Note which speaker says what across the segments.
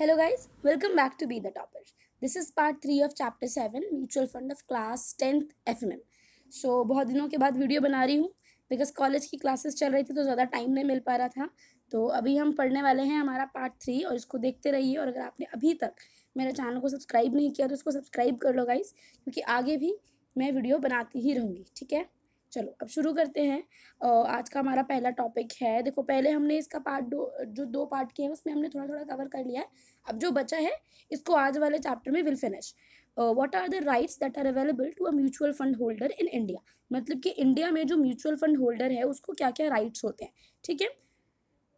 Speaker 1: Hello guys welcome back to be the toppers this is part three of chapter seven mutual fund of class tenth um um so बहुत दिनों के बाद video बना रही हूँ because college की classes चल रही थी तो ज़्यादा टाइम नहीं मिल पा रहा था तो अभी हम पढ़ने वाले हैं हमारा पार्ट थ्री और इसको देखते रहिए और अगर आपने अभी तक मेरे चैनल को सब्सक्राइब नहीं किया तो उसको सब्सक्राइब कर लो गाइज क्योंकि आगे भी मैं वीडियो बनाती ही रहूँगी ठीक है चलो अब शुरू करते हैं आज का हमारा पहला टॉपिक है देखो पहले हमने इसका पार्ट दो जो दो पार्ट किए हैं उसमें हमने थोड़ा थोड़ा कवर कर लिया है अब जो बचा है इसको आज वाले चैप्टर में will finish what are the rights that are available to a mutual fund holder in India मतलब कि इंडिया में जो म्यूचुअल फंड होल्डर है उसको क्या क्या राइट्स होते हैं ठीक है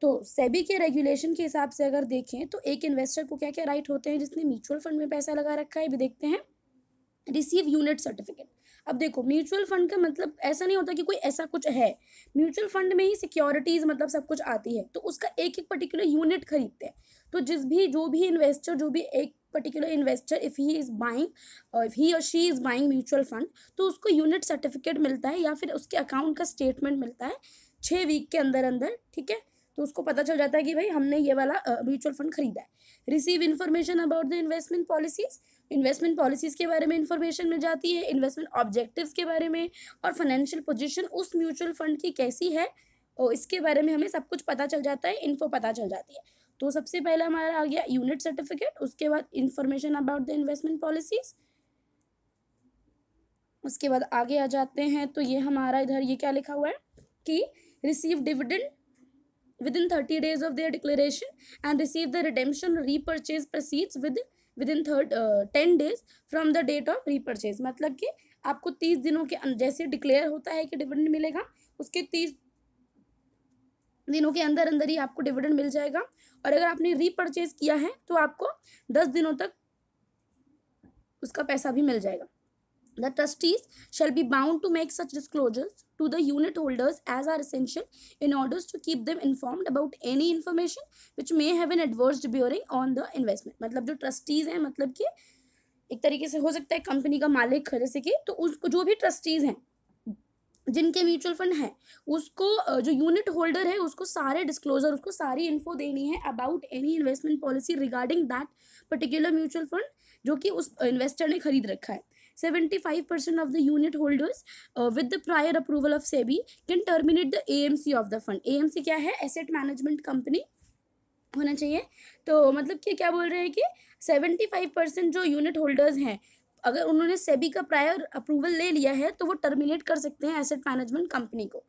Speaker 1: तो सेबी के रेगुलेशन के हिसाब से अगर देखें तो एक इन्वेस्टर को क्या क्या राइट होते हैं जिसने म्यूचुअल फंड में पैसा लगा रखा है भी देखते हैं रिसीव यूनिट सर्टिफिकेट अब देखो म्यूचुअल फंड का मतलब ऐसा नहीं होता कि कोई ऐसा कुछ है म्यूचुअल फंड में ही सिक्योरिटीज मतलब सब कुछ आती है तो उसका एक एक पर्टिकुलर यूनिट खरीदते हैं तो जिस भी जो भी इन्वेस्टर जो भी एक particular investor if he is buying if he or she is buying mutual fund तो उसको यूनिट सर्टिफिकेट मिलता है या फिर उसके अकाउंट का स्टेटमेंट मिलता है छः वीक के अंदर अंदर ठीक है तो उसको पता चल जाता है कि भाई हमने ये वाला म्यूचुअल फंड खरीदा है receive information about the investment policies investment policies के बारे में इन्फॉर्मेशन मिल जाती है इन्वेस्टमेंट ऑब्जेक्टिव्स के बारे में और फाइनेंशियल पोजिशन उस म्यूचुअल फंड की कैसी है और इसके बारे में हमें सब कुछ पता चल जाता है इन्फो पता चल जाती है तो सबसे पहला हमारा आ गया यूनिट सर्टिफिकेट उसके बाद information about the investment policies उसके बाद आगे आ जाते हैं तो ये हमारा इधर ये क्या लिखा हुआ है कि receive dividend within 30 days of their declaration and receive the redemption repurchase proceeds with within third uh, ten days from the date of repurchase मतलब कि आपको तीस दिनों के अं-, जैसे डिक्लेयर होता है कि डिविडेंड मिलेगा उसके 30 दिनों के अंदर अंदर ही आपको डिविडेंड मिल जाएगा और अगर आपने रीपरचेज किया है तो आपको दस दिनों तक उसका पैसा भी मिल जाएगा The trustees shall be bound to make such disclosures to the unit holders as are essential in order to keep them informed about any information which may have an adverse bearing on the investment. matlab jo trustees hain matlab ki ek tarike se ho sakta hai company ka malik khare se ki to usko jo bhi trustees hain जिनके mutual fund हैं उसको जो unit holder है उसको सारे disclosure उसको सारी info देनी है about any investment policy regarding that particular mutual fund जो कि उस इन्वेस्टर ने खरीद रखा है seventy five percent of the unit holders with the prior approval of SEBI can terminate the A M C of the fund A M C क्या है asset management company होना चाहिए तो मतलब कि क्या बोल रहे हैं कि सेवेंटी फाइव परसेंट जो यूनिट होल्डर्स हैं अगर उन्होंने सेबी का प्रायर अप्रूवल ले लिया है तो वो टर्मिनेट कर सकते हैं एसेट मैनेजमेंट कंपनी को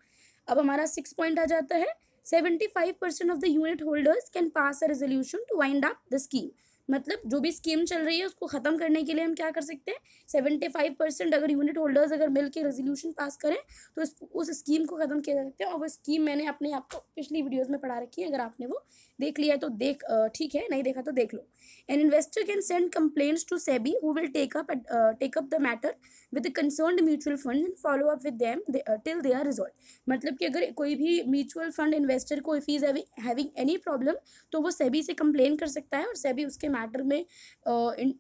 Speaker 1: अब हमारा सिक्स पॉइंट आ जाता है seventy five percent of the unit holders can pass a resolution to wind up the scheme मतलब जो भी स्कीम चल रही है उसको ख़त्म करने के लिए हम क्या कर सकते हैं सेवेंटी फाइव परसेंट अगर यूनिट होल्डर्स अगर मिल के रेजोल्यूशन पास करें तो उस स्कीम को ख़त्म किया जा सकता है और वो स्कीम मैंने अपने आपको पिछली वीडियोज़ में पढ़ा रखी है अगर आपने वो देख लिया है तो देख ठीक है नहीं देखा तो देख लो an investor can send complaints to SEBI who will take up up the matter with concern mutual fund and follow up with them till they are resolve मतलब कि अगर कोई भी म्यूचुअल फंड इन्वेस्टर को if is having any problem तो वो सेबी से complain कर सकता है और सेबी उसके मैटर में uh,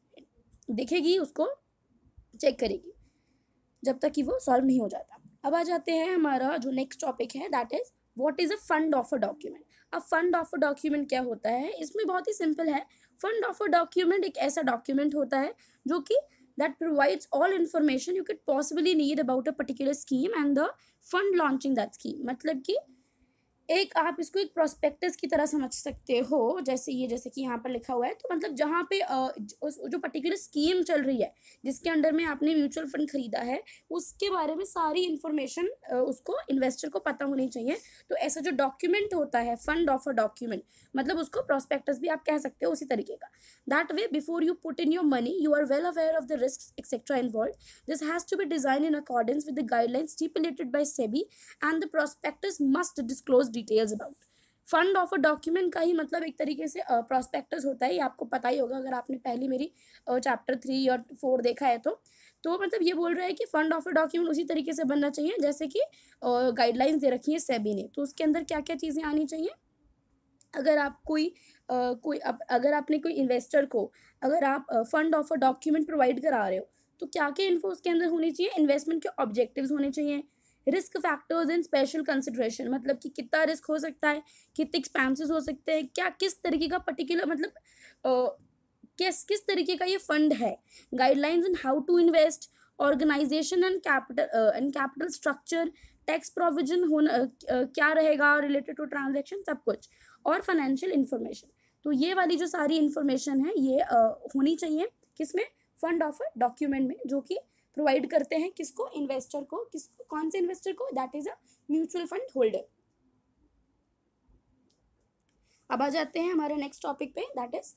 Speaker 1: देखेगी उसको चेक करेगी जब तक कि वो सॉल्व नहीं हो जाता अब आ जाते हैं हमारा जो नेक्स्ट टॉपिक है that is what is a fund of a document अब फंड ऑफ अ डॉक्यूमेंट क्या होता है इसमें बहुत ही सिंपल है फंड ऑफ अ डॉक्यूमेंट एक ऐसा डॉक्यूमेंट होता है जो कि that provides all information you could possibly need about a particular scheme and the fund launching that scheme मतलब कि एक आप इसको एक प्रोस्पेक्टस की तरह समझ सकते हो जैसे ये जैसे कि यहाँ पर लिखा हुआ है तो मतलब जहाँ पे जो पर्टिकुलर स्कीम चल रही है जिसके अंडर में आपने म्यूचुअल फंड खरीदा है उसके बारे में सारी इन्फॉर्मेशन उसको इन्वेस्टर को पता होनी चाहिए तो ऐसा जो डॉक्यूमेंट होता है फंड ऑफ अ डॉक्यूमेंट मतलब उसको प्रोस्पेक्टस भी आप कह सकते हो उसी तरीके का that way before you put in your money you are well aware of the risk etcetera involve this has to be design in accordance with the guideline stipulated by SEBI and the prospectus must disclose details about fund of a document का ही मतलब एक तरीके से prospectus होता है ये आपको पता ही होगा अगर आपने पहली मेरी चैप्टर थ्री और फोर देखा है तो तो मतलब ये बोल रहा है कि फंड ऑफ अ डॉक्यूमेंट उसी तरीके से बनना चाहिए जैसे कि गाइडलाइंस दे रखी है सेबी ने तो उसके अंदर क्या क्या चीज़ें आनी चाहिए अगर आप कोई आ, कोई अगर आपने कोई इन्वेस्टर को अगर आप fund of a document provide करा रहे हो तो क्या क्या इन्फो उसके अंदर होनी चाहिए इन्वेस्टमेंट के ऑब्जेक्टिव्स होने चाहिए risk factors in special consideration मतलब कि कितना रिस्क हो सकता है कितने एक्सपेंसिस हो सकते हैं क्या किस तरीके का पर्टिकुलर मतलब किस किस तरीके का ये फंड है guidelines in how to invest organization and capital and capital structure tax provision होना क्या रहेगा रिलेटेड टू ट्रांजेक्शन सब कुछ और फाइनेंशियल इन्फॉर्मेशन तो ये वाली जो सारी इन्फॉर्मेशन है ये होनी चाहिए किसमें फंड ऑफर डॉक्यूमेंट में जो कि प्रोवाइड करते हैं किसको इन्वेस्टर को किस कौन से इन्वेस्टर को that is a mutual fund holder अब आ जाते हैं हमारे नेक्स्ट टॉपिक पे that is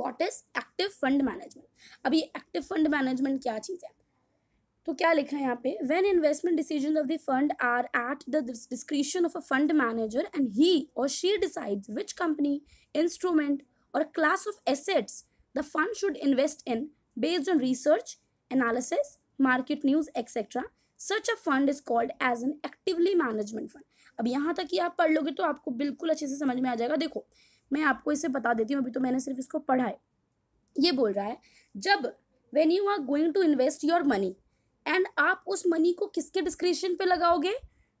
Speaker 1: what is active fund management अब ये एक्टिव फंड मैनेजमेंट क्या चीज़ है तो क्या लिखा है यहाँ पे when investment decision of the fund are at the description of a fund manager and he or she decide which company instrument or class of assets the fund should invest in based on research analysis, market news, etc. Such a fund is called as an actively management fund. अब यहाँ तक कि आप पढ़ लोगे तो आपको बिल्कुल अच्छे से समझ में आ जाएगा देखो मैं आपको इसे बता देती हूँ अभी तो मैंने सिर्फ इसको पढ़ा है ये बोल रहा है जब when you are going to invest your money and आप उस मनी को किसके डिस्क्रिप्शन पे लगाओगे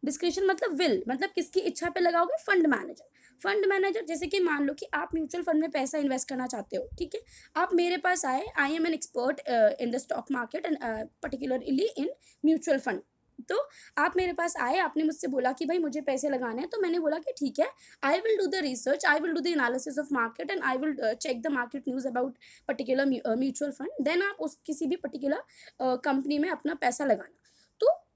Speaker 1: डिस्क्रिप्शन मतलब विल मतलब किसकी इच्छा पे लगाओगे फंड मैनेजर फंड मैनेजर जैसे कि मान लो कि आप म्यूचुअल फंड में पैसा इन्वेस्ट करना चाहते हो ठीक है आप मेरे पास आए I am an expert in the stock market and particularly in mutual fund तो आप मेरे पास आए आपने मुझसे बोला कि भाई मुझे पैसे लगाने हैं तो मैंने बोला कि ठीक है I will do the research I will do the analysis of market and I will check the market news about particular mutual fund then आप उस किसी भी पर्टिकुलर कंपनी uh, में अपना पैसा लगाना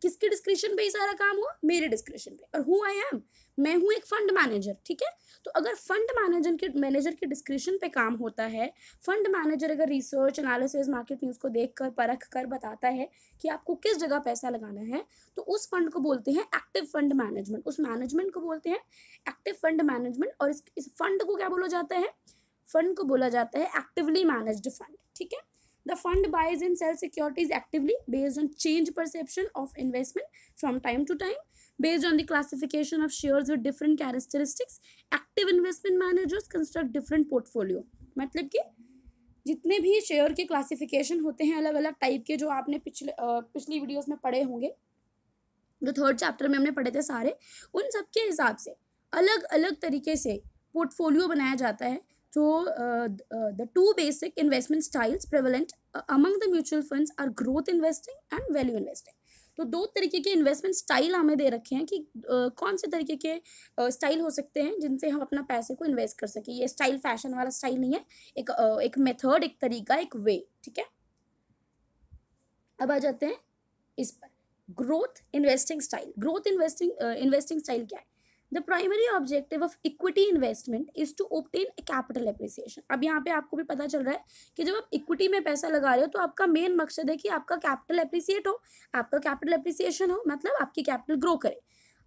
Speaker 1: किसके डिस्क्रिप्शन पे ही सारा काम हुआ मेरे डिस्क्रिप्शन पे और हु आई एम मैं हूँ एक फंड मैनेजर ठीक है तो अगर फंड मैनेजर के मैनेजर के डिस्क्रिप्शन पे काम होता है फंड मैनेजर अगर रिसर्च एनालिसिस मार्केट न्यूज़ को देख कर परख कर बताता है कि आपको किस जगह पैसा लगाना है तो उस फंड को बोलते हैं एक्टिव फंड मैनेजमेंट उस मैनेजमेंट को बोलते हैं एक्टिव फंड मैनेजमेंट और इस, इस फंड को क्या बोला जाता है फंड को बोला जाता है एक्टिवली मैनेज्ड फंड ठीक है the fund buys and sells securities actively based on change perception of investment from time to time based on the classification of shares with different characteristics active investment managers construct different portfolio मतलब कि जितने भी share के classification होते हैं अलग अलग type के जो आपने पिछले पिछली वीडियोस में पढ़े होंगे जो थर्ड चैप्टर में हमने पढ़े थे सारे उन सब के हिसाब से अलग अलग तरीके से पोर्टफोलियो बनाया जाता है तो the two basic investment styles prevalent among the mutual funds are growth investing and value investing तो दो तरीके के इन्वेस्टमेंट स्टाइल हमें दे रखे हैं कि आ, uh, कौन से तरीके के स्टाइल uh, हो सकते हैं जिनसे हम अपना पैसे को इन्वेस्ट कर सकें ये स्टाइल फैशन वाला स्टाइल नहीं है एक आ, uh, एक मेथड एक तरीका एक वे ठीक है अब आ जाते हैं इस पर growth investing style growth investing investing style क्या है the primary objective of equity investment is to obtain a capital appreciation. अब यहाँ पे आपको भी पता चल रहा है कि जब आप इक्विटी में पैसा लगा रहे हो तो आपका मेन मकसद है कि आपका कैपिटल एप्रिसिएट हो आपका कैपिटल एप्रिसिएशन हो मतलब आपकी कैपिटल ग्रो करे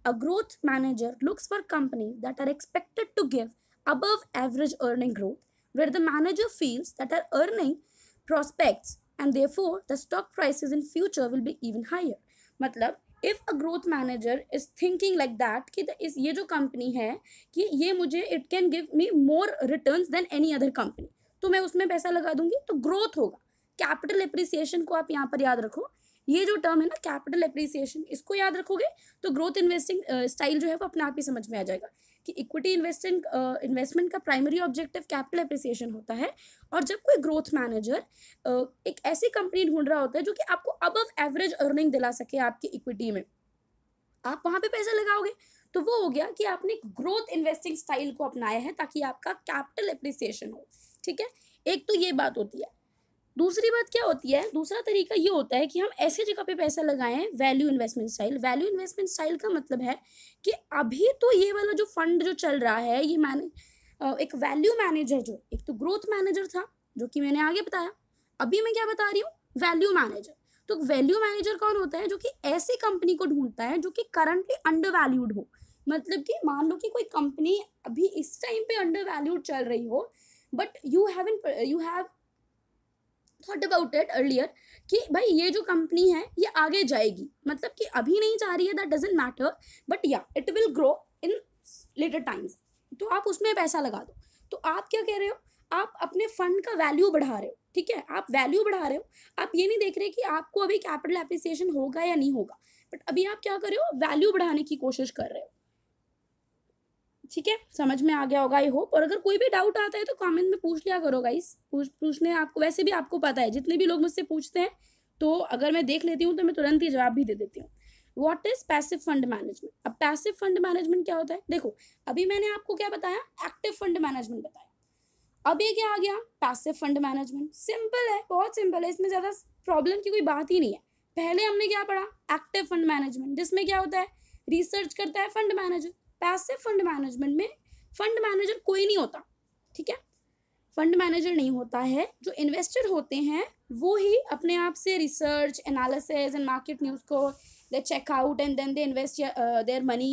Speaker 1: a growth manager looks for company that are expected to give above average earning growth where the manager feels that our earning prospects and therefore the stock prices in future will be even higher मतलब if a growth manager is thinking like that कि इस ये जो company है कि ये मुझे it can give me more return than any other company तो मैं उसमें पैसा लगा दूंगी तो ग्रोथ होगा कैपिटल एप्रिसिएशन को आप यहाँ पर याद रखो ये जो टर्म है ना कैपिटल एप्रिसिएशन इसको याद रखोगे तो ग्रोथ इन्वेस्टिंग स्टाइल जो है वो अपने आप ही समझ में आ जाएगा कि इक्विटी इन्वेस्टिंग इन्वेस्टमेंट का प्राइमरी ऑब्जेक्टिव कैपिटल अप्रिसिएशन होता है और जब कोई ग्रोथ मैनेजर uh, एक ऐसी कंपनी ढूंढ रहा होता है जो कि आपको अबव एवरेज अर्निंग दिला सके आपकी इक्विटी में आप वहां पे पैसा लगाओगे तो वो हो गया कि आपने ग्रोथ इन्वेस्टिंग स्टाइल को अपनाया है ताकि आपका कैपिटल अप्रिसिएशन हो ठीक है एक तो ये बात होती है दूसरी बात क्या होती है दूसरा तरीका ये होता है कि हम ऐसे जगह पे पैसा लगाएं value investment style value investment style का मतलब है कि अभी तो ये वाला जो फंड जो चल रहा है ये मैने एक वैल्यू मैनेजर जो एक तो ग्रोथ मैनेजर था जो कि मैंने आगे बताया अभी मैं क्या बता रही हूँ वैल्यू मैनेजर तो वैल्यू मैनेजर कौन होता है जो कि ऐसी कंपनी को ढूंढता है जो कि करंटली अंडर वैल्यूड हो मतलब कि मान लो कि कोई कंपनी अभी इस टाइम पे अंडर वैल्यूड चल रही हो but you have you have thought about it earlier कि भाई ये जो कंपनी है ये आगे जाएगी मतलब कि अभी नहीं जा रही है दैट डजेंट मैटर बट या it will grow in later times तो आप उसमें पैसा लगा दो तो आप क्या कह रहे हो आप अपने फंड का वैल्यू बढ़ा रहे हो ठीक है आप वैल्यू बढ़ा रहे हो आप ये नहीं देख रहे कि आपको अभी कैपिटल एप्रिसिएशन होगा या नहीं होगा बट अभी आप क्या कर रहे हो वैल्यू बढ़ाने की कोशिश कर रहे हो ठीक है समझ में आ गया होगा आई होप और अगर कोई भी डाउट आता है तो कमेंट में पूछ लिया करो गाइस पूछ पूछने आपको वैसे भी आपको पता है जितने भी लोग मुझसे पूछते हैं तो अगर मैं देख लेती हूँ तो मैं तुरंत ही जवाब भी दे देती हूँ what is passive fund management अब पैसिव फंड मैनेजमेंट क्या होता है देखो अभी मैंने आपको क्या बताया एक्टिव फंड मैनेजमेंट बताया अब ये क्या आ गया पैसिव फंड मैनेजमेंट सिंपल है बहुत सिंपल है इसमें ज़्यादा प्रॉब्लम की कोई बात ही नहीं है पहले हमने क्या पढ़ा एक्टिव फंड मैनेजमेंट जिसमें क्या होता है रिसर्च करता है फंड मैनेजर पैसे फंड मैनेजमेंट में फंड मैनेजर कोई नहीं होता ठीक है फंड मैनेजर नहीं होता है जो इन्वेस्टर होते हैं वो ही अपने आप से research analysis and market news को they check out and then they invest their money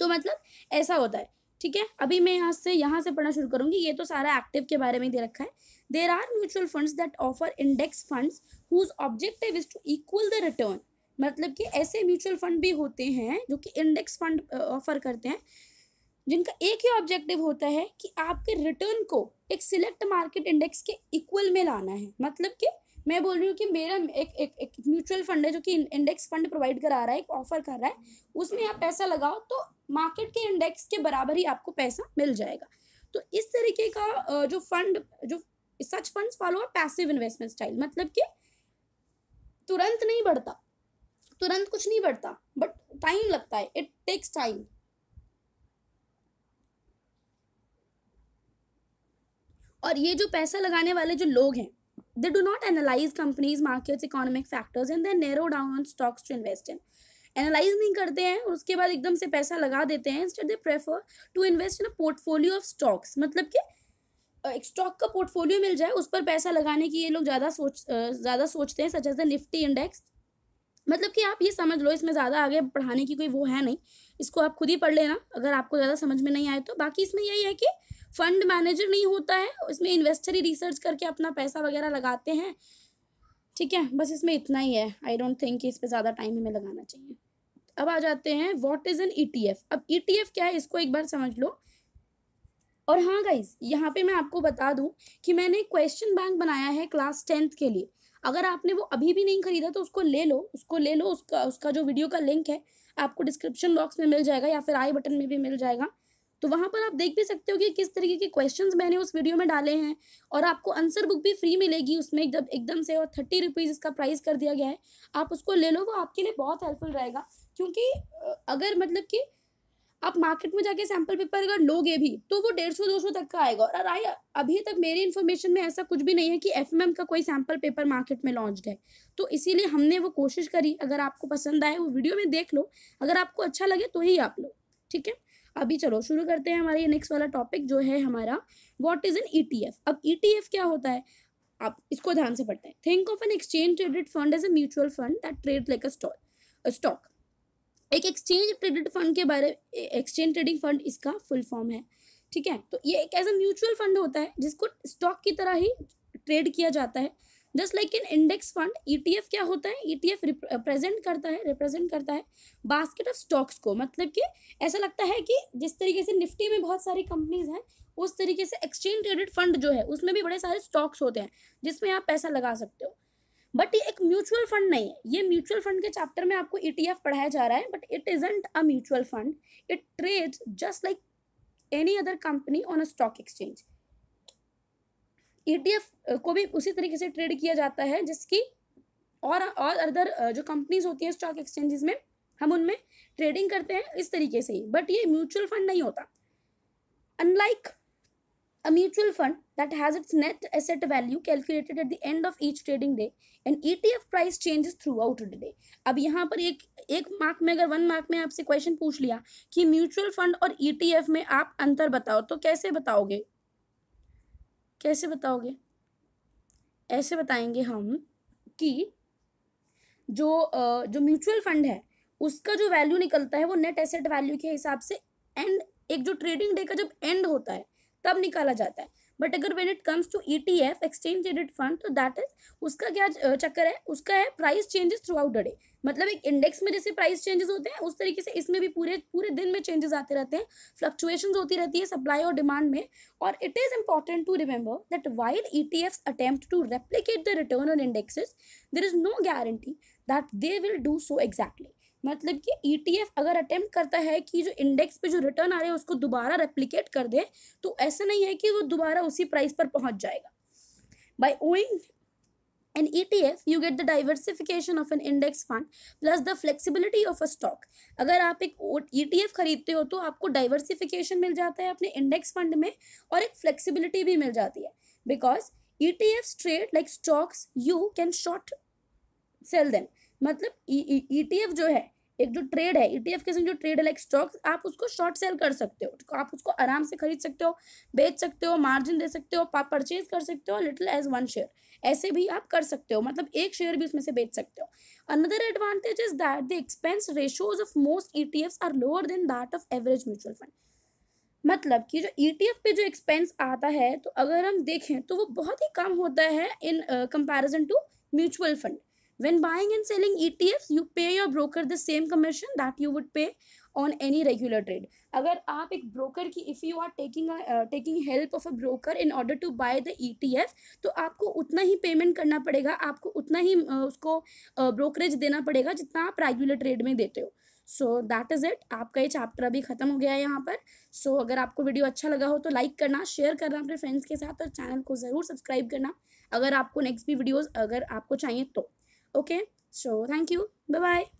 Speaker 1: तो मतलब ऐसा होता है ठीक है अभी मैं यहाँ से यहाँ से पढ़ना शुरू करूँगी ये तो सारा एक्टिव के बारे में दे रखा है there are mutual funds that offer index funds whose objective is to equal the return मतलब कि ऐसे म्यूचुअल फंड भी होते हैं जो कि इंडेक्स फंड ऑफर करते हैं जिनका एक ही ऑब्जेक्टिव होता है कि आपके रिटर्न को एक सिलेक्ट मार्केट इंडेक्स के इक्वल में लाना है मतलब कि मैं बोल रही हूँ कि मेरा एक एक एक म्यूचुअल फंड है जो कि इंडेक्स फंड प्रोवाइड करा रहा है एक ऑफर कर रहा है उसमें आप पैसा लगाओ तो मार्केट के इंडेक्स के बराबर ही आपको पैसा मिल जाएगा तो इस तरीके का जो फंड जो such funds follow passive investment style मतलब कि तुरंत नहीं बढ़ता तुरंत कुछ नहीं बढ़ता बट टाइम लगता है इट टेक्स टाइम और ये जो पैसा लगाने वाले जो लोग हैं they do not analyze companies markets economic factors and then narrow down on stocks to invest in analyze नहीं करते हैं और उसके बाद एकदम से पैसा लगा देते हैं instead they prefer to invest in a portfolio of stocks मतलब कि एक स्टॉक का पोर्टफोलियो मिल जाए उस पर पैसा लगाने की ये लोग ज़्यादा सोच ज़्यादा सोचते हैं such as the Nifty index मतलब कि आप ये समझ लो इसमें ज़्यादा आगे पढ़ाने की कोई वो है नहीं इसको आप खुद ही पढ़ लेना अगर आपको ज़्यादा समझ में नहीं आए तो बाकी इसमें यही है कि फंड मैनेजर नहीं होता है इसमें इन्वेस्टर ही रिसर्च करके अपना पैसा वगैरह लगाते हैं ठीक है बस इसमें इतना ही है आई डोंट थिंक कि इस पर ज़्यादा टाइम हमें लगाना चाहिए अब आ जाते हैं वॉट इज़ एन ई अब ई e क्या है इसको एक बार समझ लो और हाँ गाइज यहाँ पे मैं आपको बता दूँ कि मैंने क्वेश्चन बैंक बनाया है क्लास टेंथ के लिए अगर आपने वो अभी भी नहीं खरीदा तो उसको ले लो उसको ले लो उसका उसका जो वीडियो का लिंक है आपको डिस्क्रिप्शन बॉक्स में मिल जाएगा या फिर आई बटन में भी मिल जाएगा तो वहाँ पर आप देख भी सकते हो कि किस तरीके के क्वेश्चंस मैंने उस वीडियो में डाले हैं और आपको आंसर बुक भी फ्री मिलेगी उसमें एकदम एकदम से और थर्टी रुपीज़ इसका प्राइस कर दिया गया है आप उसको ले लो वो आपके लिए बहुत हेल्पफुल रहेगा क्योंकि अगर मतलब कि आप मार्केट में जाके सैंपल पेपर अगर लोगे भी तो वो डेढ़ सौ दो सौ तक का आएगा और आई अभी तक मेरी इन्फॉर्मेशन में ऐसा कुछ भी नहीं है कि एफ का कोई सैंपल पेपर मार्केट में लॉन्च है तो इसीलिए हमने वो कोशिश करी अगर आपको पसंद आए वो वीडियो में देख लो अगर आपको अच्छा लगे तो ही आप लो ठीक है अभी चलो शुरू करते हैं हमारे नेक्स्ट वाला टॉपिक जो है हमारा व्हाट इज़ एन ई अब ई e क्या होता है आप इसको ध्यान से पढ़ते हैं think of an exchange traded fund as a mutual fund that trade like a stock stock एक एक्सचेंज ट्रेडेड फंड के बारे में एक्सचेंज ट्रेडिंग फंड इसका फुल फॉर्म है ठीक है तो ये एक ऐसा म्यूचुअल फंड होता है जिसको स्टॉक की तरह ही ट्रेड किया जाता है just like in index fund ETF क्या होता है ईटीएफ e रिप्रेजेंट करता है रिप्रेजेंट करता है बास्केट ऑफ स्टॉक्स को मतलब कि ऐसा लगता है कि जिस तरीके से निफ्टी में बहुत सारी कंपनीज हैं उस तरीके से एक्सचेंज ट्रेडेड फंड जो है उसमें भी बड़े सारे स्टॉक्स होते हैं जिसमें आप पैसा लगा सकते हो बट ये एक म्यूचुअल फंड नहीं है ये म्यूचुअल फंड के चैप्टर में आपको ईटीएफ e पढ़ाया जा रहा है but it isn't a mutual fund it trade just like any other company on a stock exchange ETF को भी उसी तरीके से ट्रेड किया जाता है जिसकी और और अदर जो कंपनीज होती हैं स्टॉक एक्सचेंजेस में हम उनमें ट्रेडिंग करते हैं इस तरीके से ही बट ये म्यूचुअल फंड नहीं होता unlike a mutual fund that has its net asset value calculated at the end of each trading day and ETF price changes throughout the day. अब यहाँ पर ek एक मार्क में अगर वन मार्क में आपसे question pooch liya ki mutual fund aur ETF mein aap antar batao to kaise bataoge कैसे बताओगे ऐसे बताएंगे हम कि जो जो म्यूचुअल फंड है उसका जो वैल्यू निकलता है वो नेट एसेट वैल्यू के हिसाब से एंड एक जो ट्रेडिंग डे का जब एंड होता है तब निकाला जाता है बट अगर when it comes to E T F exchange traded fund तो दैट इज उसका क्या चक्कर है उसका है price changes throughout the day मतलब एक इंडेक्स में जैसे प्राइस चेंजेस होते हैं उस तरीके से इसमें भी पूरे पूरे दिन में चेंजेस आते रहते हैं फ्लक्चुएशन होती रहती है सप्लाई और डिमांड में और it is important to remember that while E T F attempt to replicate the return on indexes there is no guarantee that they will do so exactly मतलब कि ई e अगर attempt करता है कि जो इंडेक्स पे जो रिटर्न आ रहे हैं उसको दोबारा रेप्लीकेट कर दे तो ऐसा नहीं है कि वो दोबारा उसी प्राइस पर पहुंच जाएगा by owning an E T F you get the diversification of an index fund plus the flexibility of a stock अगर आप एक ई टी एफ खरीदते हो तो आपको डाइवर्सिफिकेशन मिल जाता है अपने इंडेक्स फंड में और एक फ्लेक्सिबिलिटी भी मिल जाती है because E T F trade like stocks you can short sell them मतलब ईटीएफ e, e, e जो है एक जो ट्रेड है ईटीएफ के संग जो ट्रेड है लाइक स्टॉक्स आप उसको शॉर्ट सेल कर सकते हो आप उसको आराम से खरीद सकते हो बेच सकते हो मार्जिन दे सकते हो परचेज कर सकते हो लिटिल एज वन शेयर ऐसे भी आप कर सकते हो मतलब एक शेयर भी उसमें से बेच सकते हो another advantage is that the expense ratios of most ETFs are lower than that of average mutual fund मतलब कि जो ई पे जो एक्सपेंस आता है तो अगर हम देखें तो वो बहुत ही कम होता है in comparison to mutual fund when buying and selling etfs you pay your broker the same commission that you would pay on any regular trade agar aap ek broker ki if you are taking a, uh, taking help of a broker in order to buy the ETF to aapko utna hi payment karna padega aapko utna hi uh, usko uh, brokerage dena padega jitna aap regular trade mein dete ho so that is it आपका ये chapter अभी ख़त्म हो गया है यहाँ पर सो so, अगर आपको वीडियो अच्छा लगा हो तो लाइक करना शेयर करना अपने फ्रेंड्स के साथ और चैनल को ज़रूर सब्सक्राइब करना अगर आपको नेक्स्ट भी वीडियोस अगर आपको चाहिए तो Okay, so thank you. Bye bye.